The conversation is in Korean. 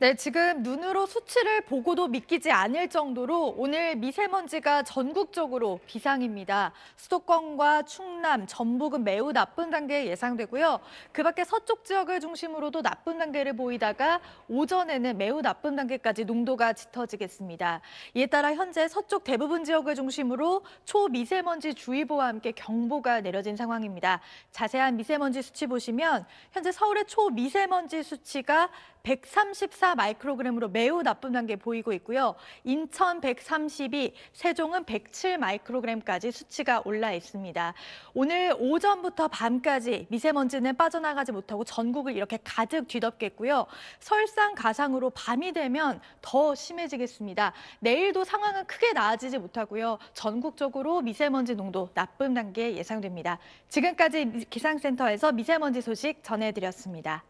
네, 지금 눈으로 수치를 보고도 믿기지 않을 정도로 오늘 미세먼지가 전국적으로 비상입니다. 수도권과 충남, 전북은 매우 나쁜 단계 에 예상되고요. 그 밖에 서쪽 지역을 중심으로도 나쁜 단계를 보이다가 오전에는 매우 나쁜 단계까지 농도가 짙어지겠습니다. 이에 따라 현재 서쪽 대부분 지역을 중심으로 초미세먼지 주의보와 함께 경보가 내려진 상황입니다. 자세한 미세먼지 수치 보시면 현재 서울의 초미세먼지 수치가 134 14 마이크로그램으로 매우 나쁜 단계 보이고 있고요. 인천 132, 세종은 107 마이크로그램까지 수치가 올라 있습니다. 오늘 오전부터 밤까지 미세먼지는 빠져나가지 못하고 전국을 이렇게 가득 뒤덮겠고요. 설상가상으로 밤이 되면 더 심해지겠습니다. 내일도 상황은 크게 나아지지 못하고요. 전국적으로 미세먼지 농도 나쁨 단계 예상됩니다. 지금까지 기상센터에서 미세먼지 소식 전해드렸습니다.